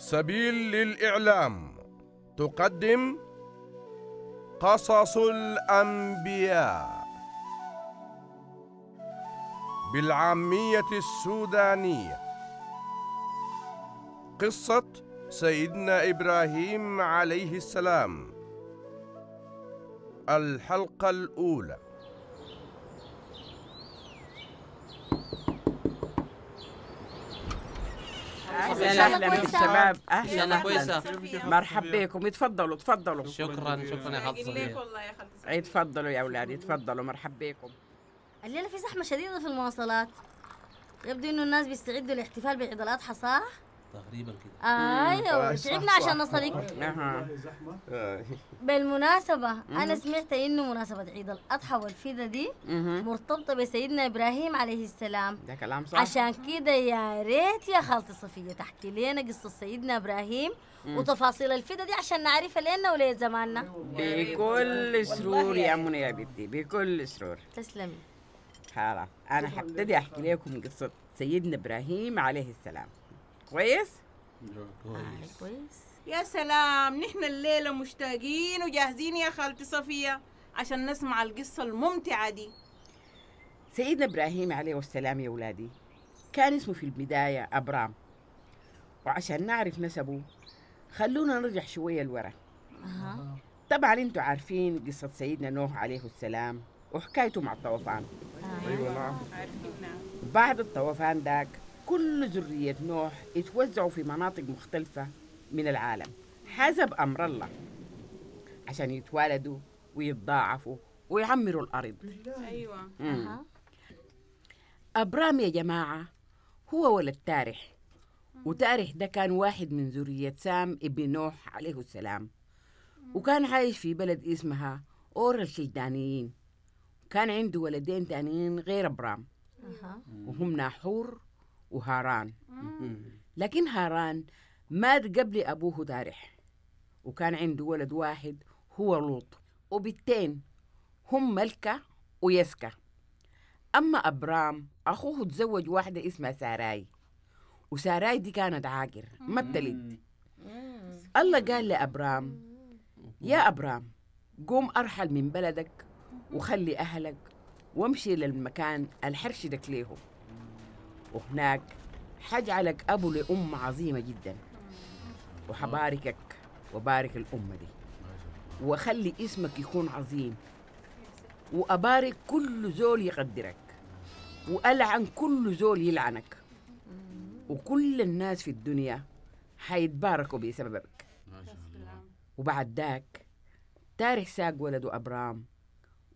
سبيل للإعلام تقدم قصص الأنبياء بالعامية السودانية قصة سيدنا إبراهيم عليه السلام الحلقة الأولى اهلا اهلا بالشباب اهلا اهلا كويسه مرحبا بكم اتفضلوا اتفضلوا شكرا شكرا يا خالد صغير والله يا خالد اتفضلوا يا اولادي اتفضلوا مرحبا بكم الليله في زحمه شديده في المواصلات يبدو انه الناس بيستعدوا للاحتفال بعيد الاضحى صح تقريبا كده آه، ايوه تعبنا عشان نصل آه. بالمناسبه انا سمعت انه مناسبه عيد الاضحى والفيدة دي مرتبطه بسيدنا ابراهيم عليه السلام ده كلام صح عشان كده يا ريت يا خالتي صفيه تحكي لنا قصه سيدنا ابراهيم وتفاصيل الفيدة دي عشان نعرفها لنا زماننا بكل سرور يا منى يا بنتي بكل سرور تسلمي خلاص انا حبتدي احكي لكم قصه سيدنا ابراهيم عليه السلام كويس؟ كويس آه، كويس يا سلام نحن الليلة مشتاقين وجاهزين يا خالتي صفية عشان نسمع القصة الممتعة دي سيدنا إبراهيم عليه السلام يا أولادي كان اسمه في البداية أبرام وعشان نعرف نسبه خلونا نرجع شوية لورا آه. طبعا انتوا عارفين قصة سيدنا نوح عليه السلام وحكايته مع الطوفان آه. ايوه أيوة. بعد الطوفان داك كل ذرية نوح اتوزعوا في مناطق مختلفة من العالم حسب أمر الله عشان يتوالدوا ويتضاعفوا ويعمروا الأرض أيوة أبرام يا جماعة هو ولد تارح وتارح ده كان واحد من ذرية سام ابن نوح عليه السلام وكان عايش في بلد اسمها أور الشيدانيين كان عنده ولدين تانيين غير أبرام وهم ناحور وهاران آه. لكن هاران مات قبل أبوه دارح وكان عنده ولد واحد هو لوط وبالتين هم ملكة ويسكة أما أبرام أخوه تزوج واحدة اسمها ساراي وساراي دي كانت عاقر ما تلد الله قال لأبرام يا أبرام قوم أرحل من بلدك وخلي أهلك وامشي للمكان الحرشدك ليهم وهناك حجعلك أبو لام عظيمة جدا وحباركك وبارك الأمة دي وأخلي اسمك يكون عظيم وأبارك كل زول يقدرك وألعن كل زول يلعنك وكل الناس في الدنيا حيتباركوا بسببك وبعد ذاك تارح ساق ولده أبرام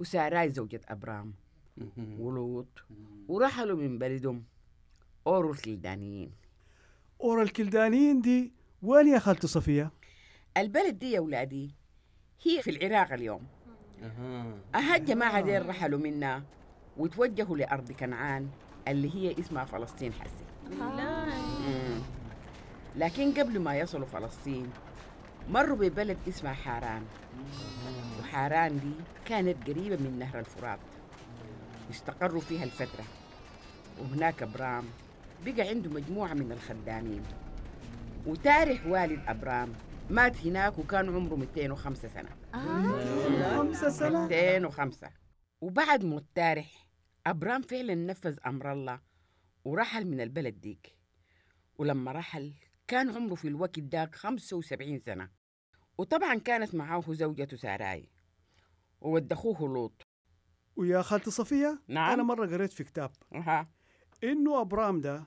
وساراي زوجة أبرام ولوط ورحلوا من بلدهم اورو الكلدانيين اورو الكلدانيين دي وين يا خالتي صفيه؟ البلد دي يا ولادي هي في العراق اليوم أها أها الجماعة دي رحلوا منا وتوجهوا لأرض كنعان اللي هي اسمها فلسطين حسي لكن قبل ما يصلوا فلسطين مروا ببلد اسمها حاران وحاران دي كانت قريبة من نهر الفرات واستقروا فيها الفترة وهناك برام بقى عنده مجموعة من الخدامين وتارح والد أبرام مات هناك وكان عمره 205 سنة آه. 205 سنة 205 وبعد موت تارح أبرام فعلا نفذ أمر الله ورحل من البلد ديك ولما رحل كان عمره في الوقت داك 75 سنة وطبعا كانت معاه زوجته ساراي وودخوه لوط ويا خالتي صفية نعم أنا مرة قريت في كتاب أها. انه ابرام ده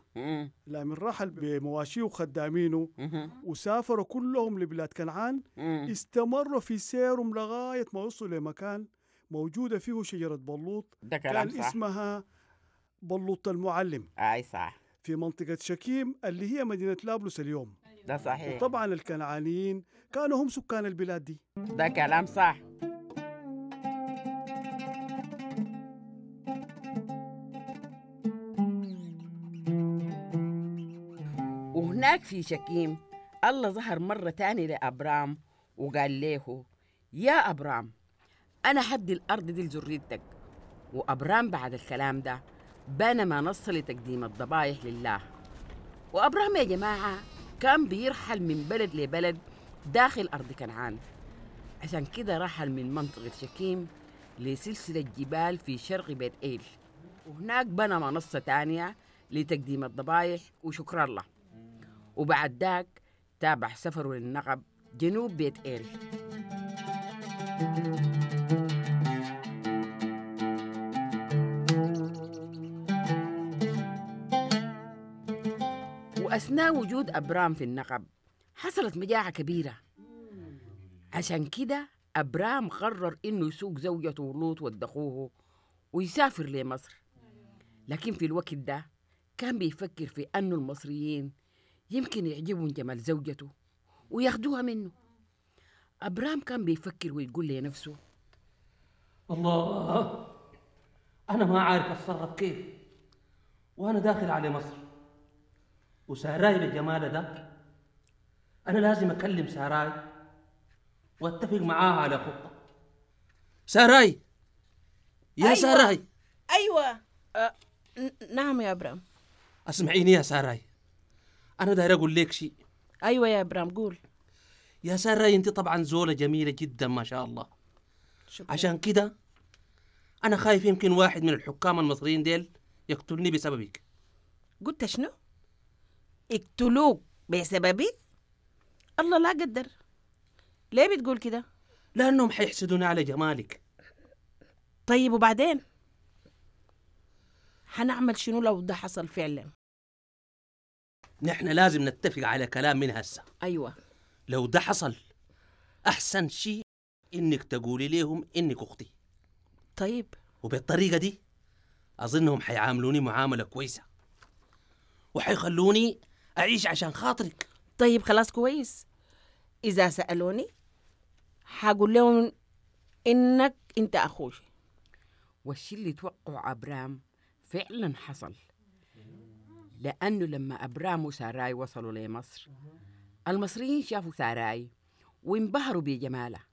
لما رحل بمواشيه وخدامينه وسافروا كلهم لبلاد كنعان استمروا في سيرهم لغايه ما وصلوا لمكان موجوده فيه شجره بلوط ده كلام كان صح. اسمها بلوط المعلم اي صح في منطقة شكيم اللي هي مدينة لابلس اليوم ده صحيح وطبعا الكنعانيين كانوا هم سكان البلاد دي ده كلام صح هناك في شكيم الله ظهر مرة تاني لأبرام وقال له يا أبرام أنا حدي الأرض دي لذريتك وأبرام بعد الكلام ده بنى منصة لتقديم الضبايح لله وأبرام يا جماعة كان بيرحل من بلد لبلد داخل أرض كنعان عشان كده رحل من منطقة شكيم لسلسلة جبال في شرق بيت إيل وهناك بنى منصة تانية لتقديم الضبايح وشكرا الله وبعد ذاك تابع سفره للنقب جنوب بيت إيل وأثناء وجود أبرام في النقب حصلت مجاعة كبيرة عشان كده أبرام قرر إنه يسوق زوجته ولوط ودخوه ويسافر لمصر لكن في الوقت ده كان بيفكر في أنه المصريين يمكن يعجبهم جمال زوجته وياخدوها منه أبرام كان بيفكر ويقول لنفسه الله أنا ما عارف أتصرف كيف وأنا داخل على مصر وساراي بالجمال ده أنا لازم أكلم ساراي وأتفق معاها على خطة ساراي يا أيوة. ساراي أيوة أه نعم يا أبرام اسمعيني يا ساراي انا داير اقول لك شيء ايوه يا ابرام قول يا ساره انت طبعا زوله جميله جدا ما شاء الله شكرا. عشان كده انا خايف يمكن واحد من الحكام المصريين ديل يقتلني بسببك قلت شنو يقتلوك بسببي الله لا قدر ليه بتقول كده لانهم حيحسدون على جمالك طيب وبعدين هنعمل شنو لو ده حصل فعلا نحن لازم نتفق على كلام من هسه ايوه لو ده حصل احسن شيء انك تقولي ليهم انك اختي طيب وبالطريقه دي اظنهم حيعاملوني معامله كويسه وحيخلوني اعيش عشان خاطرك طيب خلاص كويس اذا سالوني حقول لهم انك انت اخوي والشي اللي توقعه ابرام فعلا حصل لأنه لما أبرام وساراي وصلوا لمصر المصريين شافوا ساراي وانبهروا بجمالها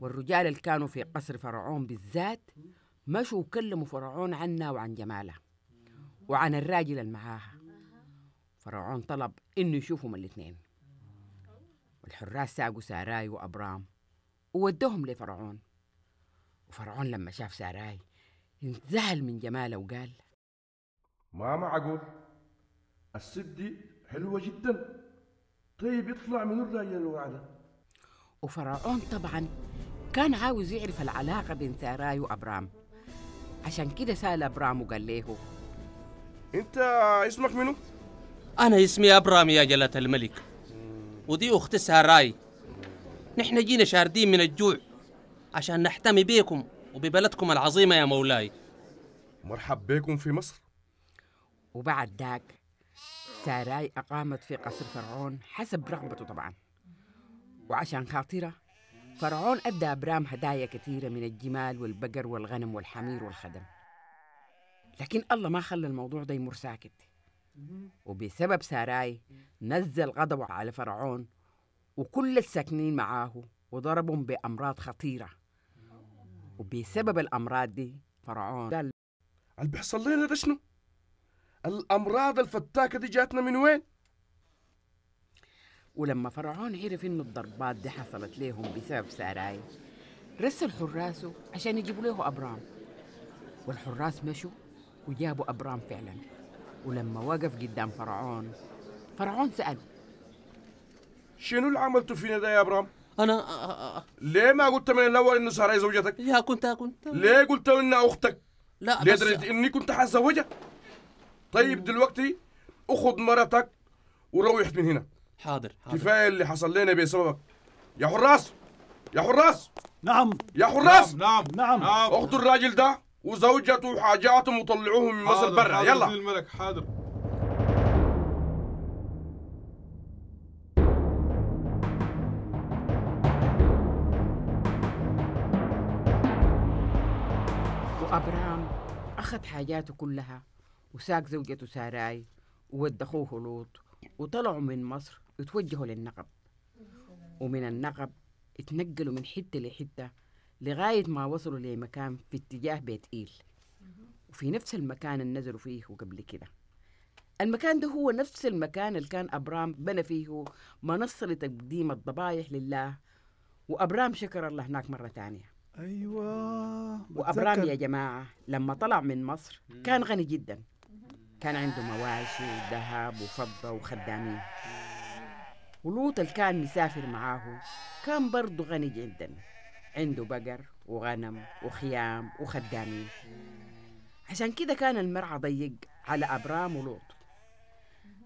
والرجال اللي كانوا في قصر فرعون بالذات مشوا وكلموا فرعون عنها وعن جمالها وعن الراجل اللي معاها فرعون طلب إنه يشوفهم الاثنين والحراس ساقوا ساراي وأبرام وودوهم لفرعون وفرعون لما شاف ساراي انزعل من جماله وقال ما معقول الست دي حلوة جدا طيب يطلع من الراجل الوعد وفرعون طبعا كان عاوز يعرف العلاقة بين ساراي وأبرام عشان كده سأل أبرام وقال له أنت اسمك منو؟ أنا اسمي أبرام يا جلالة الملك ودي أخت ساراي نحن جينا شاردين من الجوع عشان نحتمي بيكم وببلدكم العظيمة يا مولاي مرحب بكم في مصر وبعد ذاك ساراي أقامت في قصر فرعون حسب رغبته طبعا وعشان خاطرة فرعون أدى أبرام هدايا كثيرة من الجمال والبقر والغنم والحمير والخدم لكن الله ما خلى الموضوع ده يمر ساكت وبسبب ساراي نزل غضبه على فرعون وكل الساكنين معاه وضربهم بأمراض خطيرة وبسبب الأمراض دي فرعون قال اللي بيحصل لنا ده شنو؟ الأمراض الفتاكة دي جاتنا من وين؟ ولما فرعون عرف إنه الضربات دي حصلت ليهم بسبب ساراي رسل حراسه عشان يجيبوا له أبرام والحراس مشوا وجابوا أبرام فعلا ولما وقف قدام فرعون فرعون سأله شنو اللي عملته فينا ده يا أبرام؟ أنا ليه ما قلت من الأول إنه ساراي زوجتك؟ يا كنت كنت ليه قلت إنها أختك؟ لا ليه بس... إني كنت حزوجها؟ طيب دلوقتي اخذ مرتك وروح من هنا حاضر, حاضر. كفايه اللي حصل لنا بسببك يا حراس يا حراس نعم يا حراس نعم نعم, نعم. نعم. اخذوا الراجل ده وزوجته وحاجاتهم وطلعوهم من مصر برا يلا حاضر الملك حاضر وأبرام أخذ حاجاته كلها وساق زوجته ساراي وود أخوه لوط وطلعوا من مصر وتوجهوا للنقب ومن النقب اتنقلوا من حتة لحتة لغاية ما وصلوا لمكان في اتجاه بيت إيل وفي نفس المكان اللي نزلوا فيه وقبل كده المكان ده هو نفس المكان اللي كان أبرام بنى فيه منصة لتقديم الضبايح لله وأبرام شكر الله هناك مرة ثانيه أيوة وأبرام يا جماعة لما طلع من مصر كان غني جدا كان عنده مواشي وذهب وفضة وخدامين ولوط اللي كان مسافر معاه كان برضه غني جدا عنده بقر وغنم وخيام وخدامين عشان كده كان المرعى ضيق على أبرام ولوط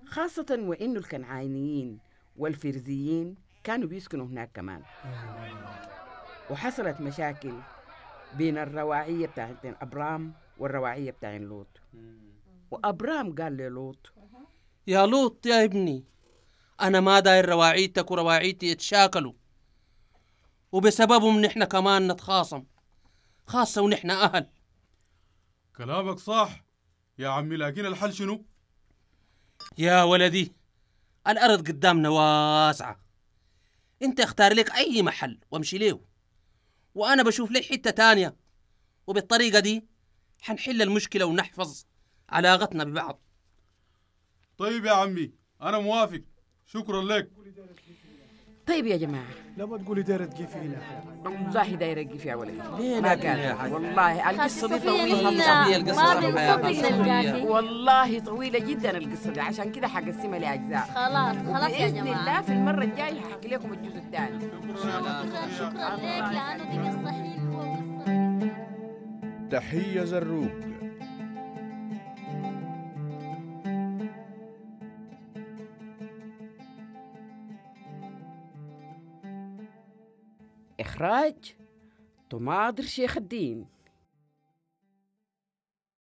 خاصة وإنه الكنعانيين والفرزيين كانوا بيسكنوا هناك كمان وحصلت مشاكل بين الرواعية بتاعت أبرام والرواعية بتاعت لوط وأبرام قال للوط يا لوط يا ابني أنا ما داير رواعيتك ورواعيتي يتشاكلوا وبسببهم نحن كمان نتخاصم خاصة ونحن أهل كلامك صح يا عمي لكن الحل شنو؟ يا ولدي الأرض قدامنا واسعة أنت اختار لك أي محل وامشي له وأنا بشوف لي حتة تانية وبالطريقة دي حنحل المشكلة ونحفظ علاقتنا ببعض طيب يا عمي أنا موافق شكرا لك طيب يا جماعة لا ما تقولي دايرة تجيفينا والله دايرة تجيفي يا ولد ما قال والله القصة دي طويلة والله طويلة جدا القصة دي عشان كذا حقسمها لأجزاء خلاص خلاص يا جماعة بإذن الله في المرة الجاية ححكي لكم الجزء الثاني شكرا شكرا لك لأنه دي قصة حلوة تحية زروق graj, je gedien.